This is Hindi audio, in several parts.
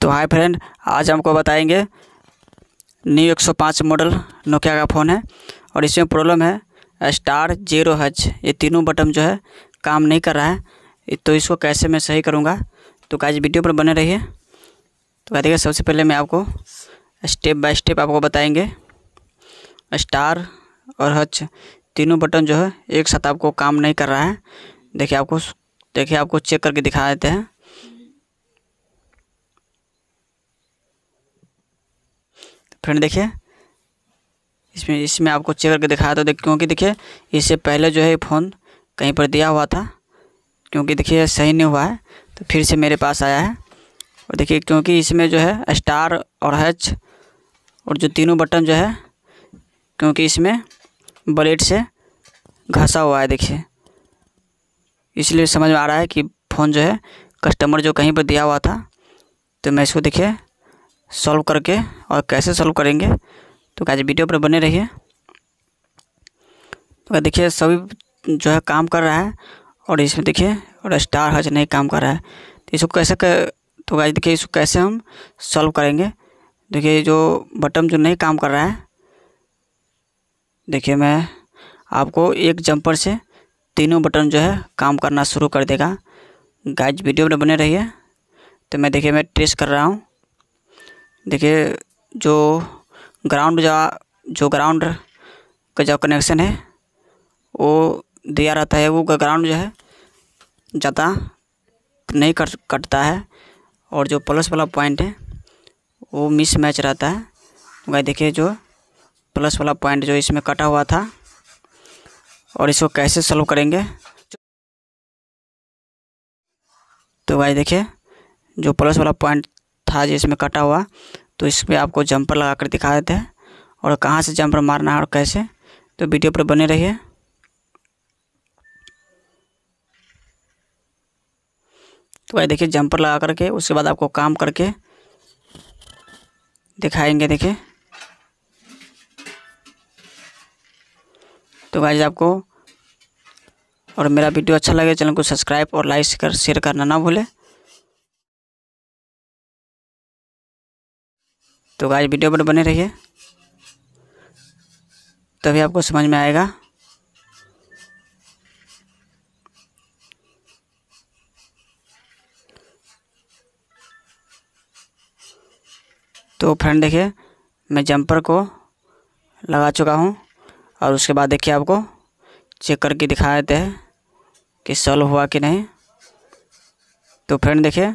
तो हाय फ्रेंड आज हमको बताएंगे न्यू 105 मॉडल नोकिया का फ़ोन है और इसमें प्रॉब्लम है स्टार जीरो हज ये तीनों बटन जो है काम नहीं कर रहा है तो इसको कैसे मैं सही करूँगा तो क्या वीडियो पर बने रहिए तो कह देखिए सबसे पहले मैं आपको स्टेप बाय स्टेप आपको बताएंगे स्टार और हच तीनों बटन जो है एक साथ आपको काम नहीं कर रहा है देखिए आपको देखिए आपको चेक करके दिखा देते हैं फ्रेंड देखिए इसमें इसमें आपको चेक करके दिखाया था देख क्योंकि देखिए इससे पहले जो है फ़ोन कहीं पर दिया हुआ था क्योंकि देखिए सही नहीं हुआ है तो फिर से मेरे पास आया है और देखिए क्योंकि इसमें जो है स्टार और हैच और जो तीनों बटन जो है क्योंकि इसमें ब्लेड से घसा हुआ है देखिए इसलिए समझ में आ रहा है कि फ़ोन जो है कस्टमर जो कहीं पर दिया हुआ था तो मैं इसको देखिए सॉल्व करके और कैसे सॉल्व करेंगे तो आज वीडियो पर बने रहिए तो देखिए सभी जो है काम कर रहा है और इसमें देखिए और स्टार हज नहीं काम कर रहा है तो इसको कैसे कर, तो गाइज देखिए इसको कैसे हम सॉल्व करेंगे देखिए जो बटन जो नहीं काम कर रहा है देखिए मैं आपको एक जंपर से तीनों बटन जो है काम करना शुरू कर देगा गाइज वीडियो में बने रहिए तो मैं देखिए मैं ट्रेस कर रहा हूँ देखिए जो ग्राउंड जा जो ग्राउंड का जो कनेक्शन है वो दिया रहता है वो ग्राउंड जो है ज़्यादा नहीं कट कटता है और जो प्लस वाला पॉइंट है वो मिस मैच रहता है वह देखिए जो प्लस वाला पॉइंट जो इसमें कटा हुआ था और इसको कैसे सॉल्व करेंगे तो भाई देखिए जो प्लस वाला पॉइंट था जिसमें कटा हुआ तो इस पर आपको जंपर लगा कर दिखा देते हैं और कहाँ से जंपर मारना है और कैसे तो वीडियो पर बने रहिए तो भाई देखिए जंपर लगा करके उसके बाद आपको काम करके दिखाएंगे देखिए तो भाई आपको और मेरा वीडियो अच्छा लगे चैनल को सब्सक्राइब और लाइक कर शेयर करना ना भूलें तो गाय वीडियो पर बने रहिए तभी आपको समझ में आएगा तो फ्रेंड देखिए मैं जंपर को लगा चुका हूँ और उसके बाद देखिए आपको चेक करके दिखा देते हैं कि सॉल्व हुआ कि नहीं तो फ्रेंड देखिए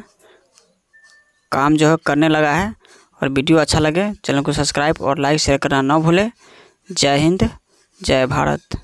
काम जो है करने लगा है और वीडियो अच्छा लगे चैनल को सब्सक्राइब और लाइक शेयर करना ना भूलें जय हिंद जय भारत